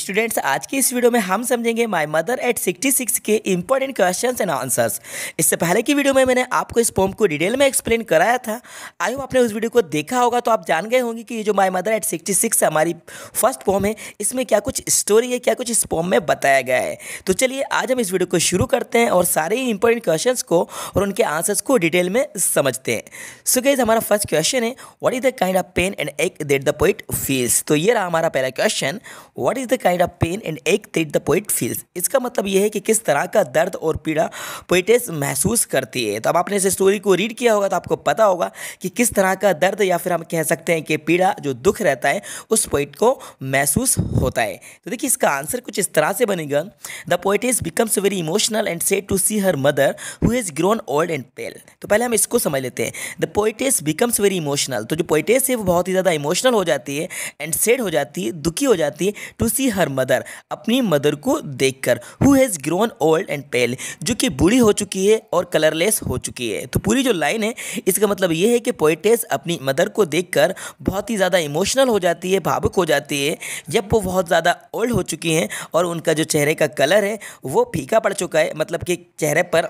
Students आज की इस वीडियो में हम समझेंगे माय मदर एट 66 के इंपॉर्टेंट क्वेश्चंस एंड आंसर्स इससे पहले की वीडियो में मैंने आपको इस पोम को डिटेल में एक्सप्लेन कराया था आई होप आपने उस वीडियो को देखा होगा तो आप जान गए होंगे कि ये जो माय मदर एट 66 हमारी फर्स्ट पोम है इसमें क्या कुछ स्टोरी है क्या कुछ इस पोम में बताया गया है तो चलिए आज हम इस वीडियो को शुरू करते हैं और सारे ही इंपॉर्टेंट क्वेश्चन को और उनके आंसर्स को डिटेल में समझते हैं सो हमारा फर्स्ट क्वेश्चन है what is the kind of pain and ache that the poet feels तो ये रहा हमारा पहला question what is the kind of pain and ache threat the poet feels इसका मतलब यह है कि किस तरह का दर्द और पीड़ा पोइटेस महसूस करती है तो अब आपने इस स्टोरी को रीड किया होगा तो आपको पता होगा कि किस तरह का दर्द या फिर हम कह सकते हैं कि पीड़ा जो दुख रहता है उस पोइट को महसूस होता है तो देखिए इसका आंसर कुछ इस तरह से बनेगा the poetess becomes very emotional and sad to see her mother who is grown old and pale तो पहले हम इसको समझ लेते हैं the poetess becomes very emotional तो जो पोइटेस है वो बहुत ही ज़्यादा इमोशनल हो जाती है एंड सेड हो जाती है दुखी हो जाती है to see see her mother अपनी मदर को देख कर who has grown old and pale जो कि बूढ़ी हो चुकी है और कलरलेस हो चुकी है तो पूरी जो लाइन है इसका मतलब ये है कि पोइटेस अपनी मदर को देख कर बहुत ही ज़्यादा इमोशनल हो जाती है भावुक हो जाती है जब वो बहुत ज़्यादा ओल्ड हो चुकी हैं और उनका जो चेहरे का कलर है वो फीका पड़ चुका है मतलब कि चेहरे पर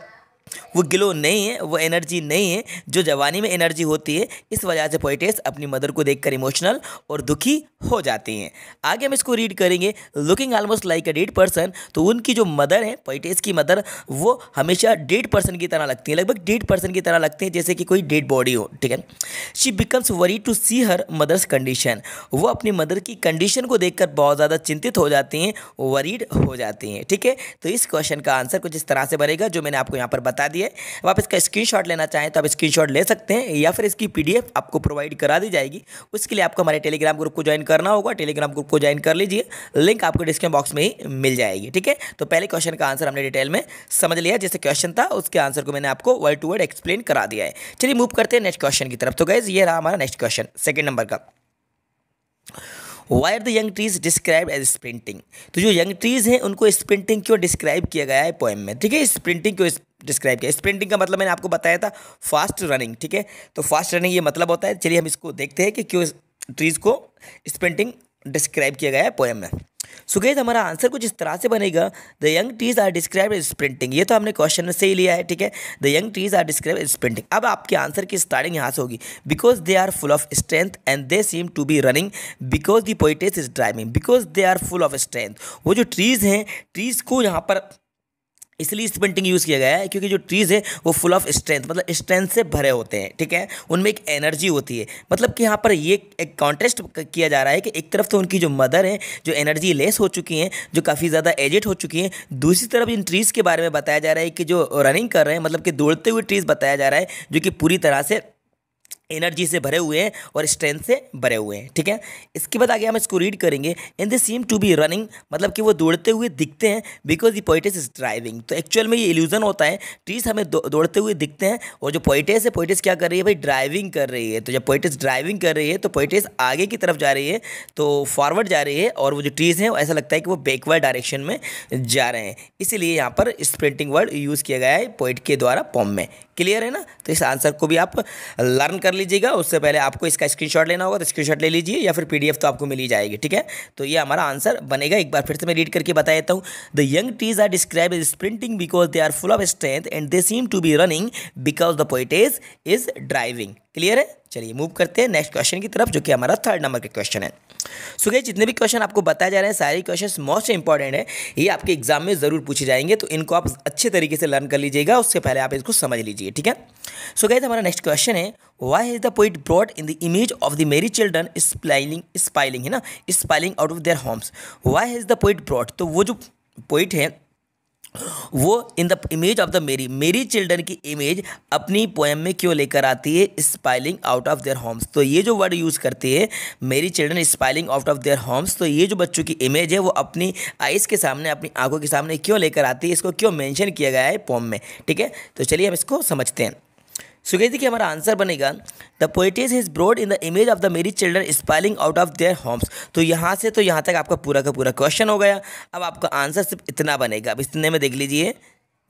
वो ग्लो नहीं है वो एनर्जी नहीं है जो जवानी में एनर्जी होती है इस वजह से पोइटेस अपनी मदर को देखकर इमोशनल और दुखी हो जाती हैं आगे हम इसको रीड करेंगे looking almost like a dead person तो उनकी जो मदर है पोइटेस की मदर वो हमेशा डेड पर्सन की तरह लगती है लगभग डेड पर्सन की तरह लगती है जैसे कि कोई डेड बॉडी हो ठीक है she becomes worry to see her mother's condition वो अपनी मदर की कंडीशन को देख बहुत ज़्यादा चिंतित हो जाती हैं वरीड हो जाती हैं ठीक है तो इस क्वेश्चन का आंसर कुछ इस तरह से बनेगा जो मैंने आपको यहाँ पर बता दिया है अब आप इसका स्क्रीनशॉट लेना चाहें तो आप स्क्रीनशॉट ले सकते हैं या फिर इसकी पीडीएफ आपको प्रोवाइड करा दी जाएगी उसके लिए आपको हमारे टेलीग्राम ग्रुप को ज्वाइन करना होगा टेलीग्राम ग्रुप को ज्वाइन कर लीजिए लिंक आपको डिस्क्रिप्शन बॉक्स में ही मिल जाएगी ठीक है तो पहले क्वेश्चन का आंसर हमने डिटेल में समझ लिया जैसे क्वेश्चन था उसके आंसर को मैंने आपको वर्ड टू वर्ड एक्सप्लेन करा दिया है चलिए मूव करते हैं नेक्स्ट क्वेश्चन की तरफ तो गैज ये रहा हमारा नेक्स्ट क्वेश्चन सेकेंड नंबर का why are the young trees describe as sprinting तो जो यंग ट्रीज़ हैं उनको स्प्रिंटिंग क्यों डिस्क्राइब किया गया है पोएम में ठीक है स्प्रिंटिंग क्यों डिस्क्राइब किया स्प्रिंटिंग का मतलब मैंने आपको बताया था फास्ट रनिंग ठीक है तो फास्ट रनिंग ये मतलब होता है चलिए हम इसको देखते हैं कि क्यों ट्रीज़ को स्प्रिंटिंग डिस्क्राइब किया गया है पोएम में सो गैस हमारा आंसर कुछ इस तरह से बनेगा the young trees are describe as sprinting ये तो हमने क्वेश्चन में से ही लिया है ठीक है the young trees are describe as अब आपके आंसर की स्टार्टिंग यहाँ से होगी because they are full of strength and they seem to be running because the poetess is driving because they are full of strength वो जो trees हैं trees को यहाँ पर इसलिए इस पेंटिंग यूज़ किया गया है क्योंकि जो ट्रीज़ है वो फुल ऑफ स्ट्रेंथ मतलब स्ट्रेंथ से भरे होते हैं ठीक है उनमें एक एनर्जी होती है मतलब कि यहाँ पर ये एक कॉन्टेस्ट किया जा रहा है कि एक तरफ तो उनकी जो मदर है जो एनर्जी लेस हो चुकी हैं जो काफ़ी ज़्यादा एजिट हो चुकी हैं दूसरी तरफ इन ट्रीज़ के बारे में बताया जा रहा है कि जो रनिंग कर रहे हैं मतलब कि दौड़ते हुए ट्रीज़ बताया जा रहा है जो कि पूरी तरह से एनर्जी से भरे हुए हैं और स्ट्रेंथ से भरे हुए हैं ठीक है इसके बाद आगे हम इसको रीड करेंगे in the seem to be running मतलब कि वो दौड़ते हुए दिखते हैं because the poetess is driving तो एक्चुअल में ये इल्यूजन होता है ट्रीज हमें दौड़ते हुए दिखते हैं और जो पोइटेस है पोइटिस क्या कर रही है भाई ड्राइविंग कर रही है तो जब पोइटिस ड्राइविंग कर रही है तो पोइटिस आगे की तरफ जा रही है तो फॉरवर्ड जा रही है और वो जो ट्रीज़ हैं ऐसा लगता है कि वो बैकवर्ड डायरेक्शन में जा रहे हैं इसीलिए यहाँ पर स्प्रिंटिंग वर्ड यूज़ किया गया है पोइट के द्वारा पॉम में क्लियर है ना तो इस आंसर को भी आप लर्न कर लीजिए लीजिएगा उससे पहले आपको इसका स्क्रीनशॉट लेना होगा तो स्क्रीनशॉट ले लीजिए या फिर पीडीएफ तो आपको मिल ही जाएगी ठीक है तो ये हमारा आंसर बनेगा एक बार फिर से मैं रीड करके बता देता हूँ the young trees are describe is sprinting because they are full of strength and they seem to be running because the poetess is driving clear है चलिए मूव करते हैं नेक्स्ट क्वेश्चन की तरफ जो कि हमारा थर्ड नंबर का क्वेश्चन है सो so, जितने भी क्वेश्चन आपको बताए जा रहे हैं सारे क्वेश्चन मोस्ट इंपॉर्टेंट है ये आपके एग्जाम में ज़रूर पूछे जाएंगे तो इनको आप अच्छे तरीके से लर्न कर लीजिएगा उससे पहले आप इसको समझ लीजिए ठीक है सो so, हमारा नेक्स्ट क्वेश्चन है why is the poet brought in the image of the merry children spilling spilling है ना spilling out of their homes why is the poet brought तो वो जो पोइट है वो in the image of the merry merry children की image अपनी poem में क्यों लेकर आती है spilling out of their homes तो ये जो वर्ड यूज़ करती है merry children spilling out of their homes तो ये जो बच्चों की इमेज है वो अपनी आइज़ के सामने अपनी आंखों के सामने क्यों लेकर आती है इसको क्यों मेंशन किया गया है पोम में ठीक है तो चलिए हम इसको समझते हैं सो कहते कि हमारा आंसर बनेगा the poetess is brought in the image of the merry children spilling out of their homes तो यहाँ से तो यहाँ तक आपका पूरा का पूरा क्वेश्चन हो गया अब आपका आंसर सिर्फ इतना बनेगा अब इतने में देख लीजिए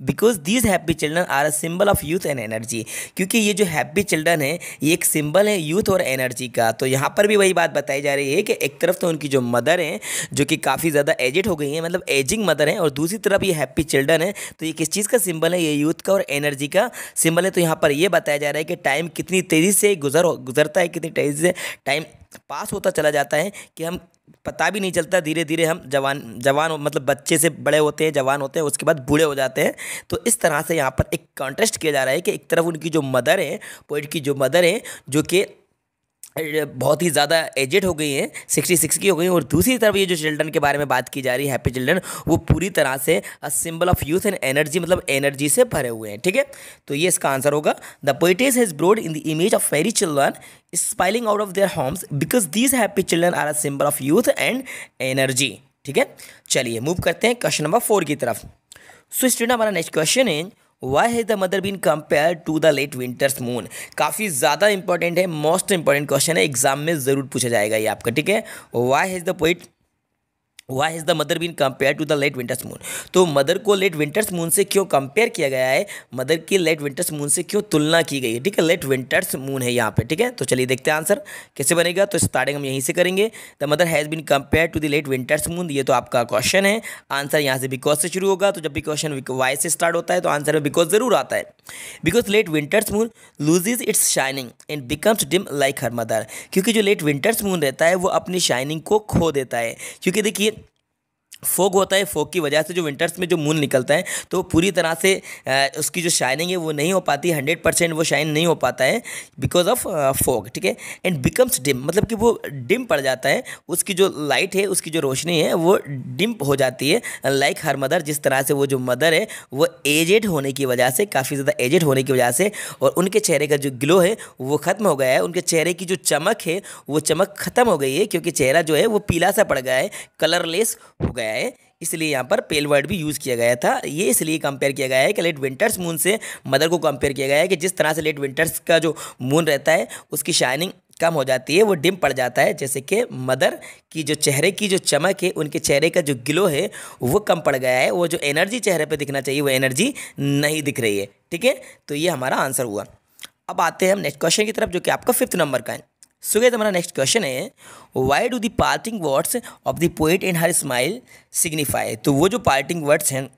because these happy children are a symbol of youth and energy क्योंकि ये जो हैप्पी चिल्ड्रन है ये एक सिंबल है यूथ और एनर्जी का तो यहाँ पर भी वही बात बताई जा रही है कि एक तरफ तो उनकी जो मदर हैं जो कि काफ़ी ज़्यादा एजिड हो गई हैं मतलब एजिंग मदर हैं और दूसरी तरफ ये हैप्पी चिल्ड्रन है तो ये किस चीज़ का सिंबल है ये यूथ का और एनर्जी का सिंबल है तो यहाँ पर यह बताया जा रहा है कि टाइम कितनी तेज़ी से गुजर गुजरता है कितनी तेज़ी से टाइम पास होता चला जाता है कि हम पता भी नहीं चलता धीरे धीरे हम जवान जवान मतलब बच्चे से बड़े होते हैं जवान होते हैं उसके बाद बूढ़े हो जाते हैं तो इस तरह से यहाँ पर एक कॉन्टेस्ट किया जा रहा है कि एक तरफ उनकी जो मदर है पोइट की जो मदर है जो कि बहुत ही ज़्यादा एजेड हो गई हैं सिक्सटी सिक्स की हो गई हैं और दूसरी तरफ ये जो चिल्ड्रन के बारे में बात की जा रही है हैप्पी चिल्ड्रन वो पूरी तरह से a symbol of youth and energy मतलब एनर्जी से भरे हुए हैं ठीक है तो ये इसका आंसर होगा the poetess has brought in the image of merry children spilling out of their homes because these happy children are a symbol of youth and energy ठीक है चलिए मूव करते हैं क्वेश्चन नंबर फोर की तरफ so student हमारा next question है why has the mother been compare to the late winter's moon काफ़ी ज़्यादा इंपॉर्टेंट है मोस्ट इंपॉर्टेंट क्वेश्चन है एग्जाम में ज़रूर पूछा जाएगा ये आपका ठीक है why has the poet why is the mother been compare to the late winter's moon तो मदर को लेट विंटर्स मून से क्यों कंपेयर किया गया है मदर की लेट विंटर्स मून से क्यों तुलना की गई है ठीक है लेट विंटर्स मून है यहाँ पे ठीक है तो चलिए देखते हैं आंसर कैसे बनेगा तो स्टार्टिंग हम यहीं से करेंगे the mother has been compare to the late winter's moon ये तो आपका क्वेश्चन है आंसर यहाँ से बिकॉज से शुरू होगा तो जब भी क्वेश्चन वाई से स्टार्ट होता है तो आंसर में बिकॉज ज़रूर आता है because late winter's moon is its shining and becomes dim like her mother क्योंकि जो लेट विंटर्स मून रहता है वो अपनी शाइनिंग को खो देता है क्योंकि देखिए फोग होता है फोग की वजह से जो विंटर्स में जो मून निकलता है तो पूरी तरह से उसकी जो शाइनिंग है वो नहीं हो पाती हंड्रेड परसेंट वो शाइन नहीं हो पाता है बिकॉज ऑफ फोग ठीक है एंड बिकम्स डिम मतलब कि वो डिम पड़ जाता है उसकी जो लाइट है उसकी जो रोशनी है वो डिम हो जाती है लाइक like हर मदर जिस तरह से वो जो मदर है वो एजेड होने की वजह से काफ़ी ज़्यादा एजेड होने की वजह से और उनके चेहरे का जो ग्लो है वो ख़त्म हो गया है उनके चेहरे की जो चमक है वो चमक ख़त्म हो गई है क्योंकि चेहरा जो है वो पीला सा पड़ गया है कलरलेस हो गया है है इसलिए यहाँ पर पेल वर्ड भी यूज़ किया गया था ये इसलिए कंपेयर किया गया है कि लेट विंटर्स मून से मदर को कंपेयर किया गया है कि जिस तरह से लेट विंटर्स का जो मून रहता है उसकी शाइनिंग कम हो जाती है वो डिम पड़ जाता है जैसे कि मदर की जो चेहरे की जो चमक है उनके चेहरे का जो ग्लो है वो कम पड़ गया है वो जो एनर्जी चेहरे पर दिखना चाहिए वो एनर्जी नहीं दिख रही है ठीक है तो ये हमारा आंसर हुआ अब आते हैं हम नेक्स्ट क्वेश्चन की तरफ जो कि आपका फिफ्थ नंबर का है सो गए हमारा नेक्स्ट क्वेश्चन है why do parting words of the poet and her smile signify तो वो जो पार्टिंग वर्ड्स हैं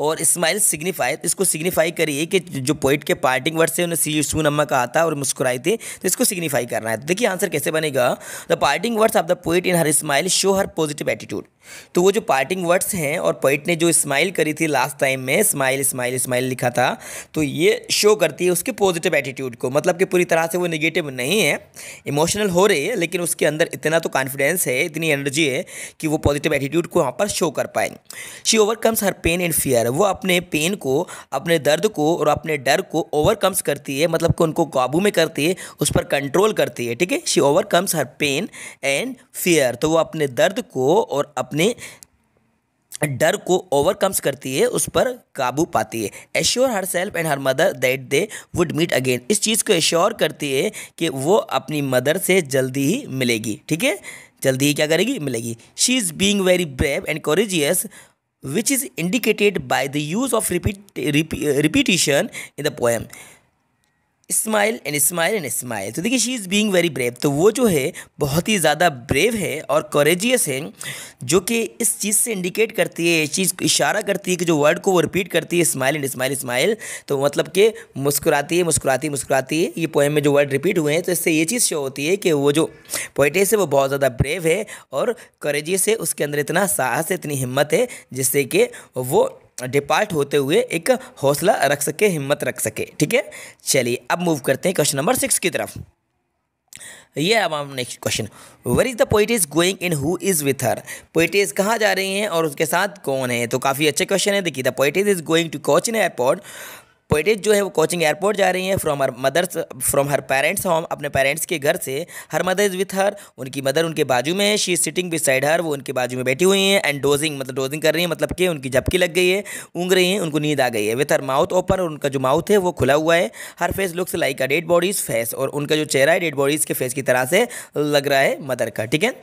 और स्माइल सिग्निफाई तो इसको सिग्निफाई करिए कि जो पोइट के पार्टिंग वर्ड से उन्हें सी सून अम्मा कहा था और मुस्कुराई थी तो इसको सिग्निफाई करना है तो देखिए आंसर कैसे बनेगा the parting words of the poet in her smile show her positive attitude तो वो जो पार्टिंग वर्ड्स हैं और पोइट ने जो स्माइल करी थी लास्ट टाइम में स्माइल स्माइल स्माइल लिखा था तो ये शो करती है उसके पॉजिटिव एटीट्यूड को मतलब कि पूरी तरह से वो निगेटिव नहीं है इमोशनल हो रही है लेकिन उसके अंदर इतना तो कॉन्फिडेंस है इतनी एनर्जी है कि वो पॉजिटिव एटीट्यूड को वहाँ पर शो कर पाए she overcomes her pain and fear वो अपने पेन को अपने दर्द को और अपने डर को ओवरकम्स करती है मतलब कि उनको काबू में करती है उस पर कंट्रोल करती है ठीक है she overcomes her pain and fear तो वो अपने दर्द को और अपने डर को ओवरकम्स करती है उस पर काबू पाती है assure herself and her mother that they would meet again इस चीज़ को एश्योर करती है कि वो अपनी मदर से जल्दी ही मिलेगी ठीक है जल्दी ही क्या करेगी मिलेगी she is being very brave and courageous which is indicated by the use of repeat, repeat, uh, repetition in the poem. Smile and smile and smile तो देखिए she is being very brave तो वो जो है बहुत ही ज़्यादा brave है और कॉरेजियस है जो कि इस चीज़ से इंडिकेट करती है इस चीज़ को इशारा करती है कि जो वर्ड को वो रिपीट करती है स्माइल एंड स्माइल स्माइल तो मतलब कि मुस्कुराती है मुस्कुराती मुस्कुराती है ये पोएम में जो वर्ड रिपीट हुए हैं तो इससे ये चीज़ शो होती है कि वो जो पोइटेस है वो बहुत ज़्यादा ब्रेव है और कॉरेजियस है उसके अंदर इतना साहस है इतनी हिम्मत है जिससे कि वो डिपार्ट होते हुए एक हौसला रख सके हिम्मत रख सके ठीक है चलिए अब मूव करते हैं क्वेश्चन नंबर सिक्स की तरफ ये अब हम next question where is the poet is going in who is with her is कहाँ जा रही हैं और उसके साथ कौन है तो काफ़ी अच्छे क्वेश्चन है देखिए the is is going to Cochin airport poetess जो है वो कोचिंग एयरपोर्ट जा रही हैं from her mother's from her parents home अपने पेरेंट्स के घर से her mother is with her उनकी मदर उनके बाजू में है शी सिटिंग बिसाइड हर वो उनके बाजू में बैठी हुई हैं एंड डोजिंग मतलब डोजिंग कर रही हैं मतलब कि उनकी झपकी लग गई है ऊँग रही हैं उनको नींद आ गई है विथ हर माउथ ओपन और उनका जो माउथ है वो खुला हुआ है her face looks like a dead bodies face और उनका जो चेहरा है डेड बॉडीज़ के फेस की तरह से लग रहा है मदर का ठीक है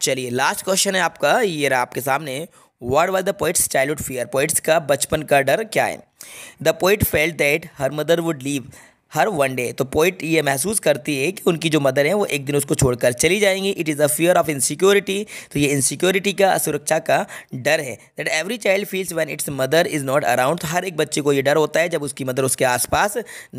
चलिए लास्ट क्वेश्चन है आपका ये रहा आपके सामने what was the poet's childhood fear poet's का बचपन का डर क्या है the poet felt that her mother would leave her one day तो पोइट ये महसूस करती है कि उनकी जो मदर है वो एक दिन उसको छोड़कर चली जाएंगी it is a fear of insecurity तो ये इनसिक्योरिटी का असुरक्षा का डर है that every child feels when its mother is not around तो हर एक बच्चे को ये डर होता है जब उसकी मदर उसके आसपास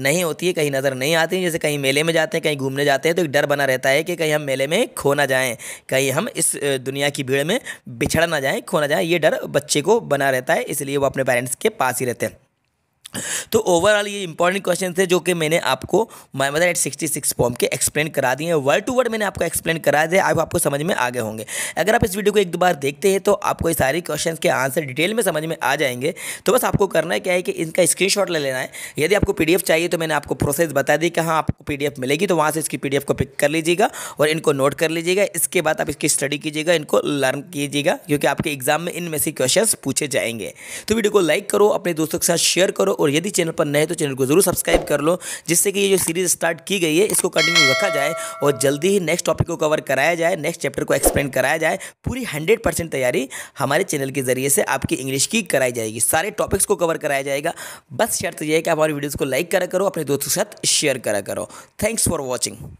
नहीं होती है कहीं नज़र नहीं आती जैसे कहीं मेले में जाते हैं कहीं घूमने जाते हैं तो एक डर बना रहता है कि कहीं हम मेले में खो ना जाएँ कहीं हम इस दुनिया की भीड़ में बिछड़ ना जाएँ खो ना जाएँ ये डर बच्चे को बना रहता है इसलिए वो अपने पेरेंट्स के पास ही रहते हैं तो ओवरऑल ये इंपॉर्टेंट क्वेश्चन थे जो कि मैंने आपको my mother at sixty six form के एक्सप्लेन करा दिए हैं वर्ड टू वर्ड मैंने आपको एक्सप्लेन करा दिया आप आपको समझ में आगे होंगे अगर आप इस वीडियो को एक दो बार देखते हैं तो आपको ये सारे क्वेश्चन के आंसर डिटेल में समझ में आ जाएंगे तो बस आपको करना है क्या है कि इनका स्क्रीन ले लेना है यदि आपको पी चाहिए तो मैंने आपको प्रोसेस बता दी कि हाँ आपको पी मिलेगी तो वहाँ से इसकी पी को पिक कर लीजिएगा और इनको नोट कर लीजिएगा इसके बाद आप इसकी स्टडी कीजिएगा इनको लर्न कीजिएगा क्योंकि आपके एग्जाम में इनमें से क्वेश्चन पूछे जाएंगे तो वीडियो को लाइक करो अपने दोस्तों के साथ शेयर करो और यदि चैनल पर नए तो चैनल को ज़रूर सब्सक्राइब कर लो जिससे कि ये जो सीरीज़ स्टार्ट की गई है इसको कंटिन्यू रखा जाए और जल्दी ही नेक्स्ट टॉपिक को कवर कराया जाए नेक्स्ट चैप्टर को एक्सप्लेन कराया जाए पूरी हंड्रेड परसेंट तैयारी हमारे चैनल के ज़रिए से आपकी इंग्लिश की कराई जाएगी सारे टॉपिक्स को कवर कराया जाएगा बस शर्त यह है कि हमारी वीडियोज़ को लाइक करा करो अपने दोस्तों के साथ शेयर करा करो थैंक्स फॉर वॉचिंग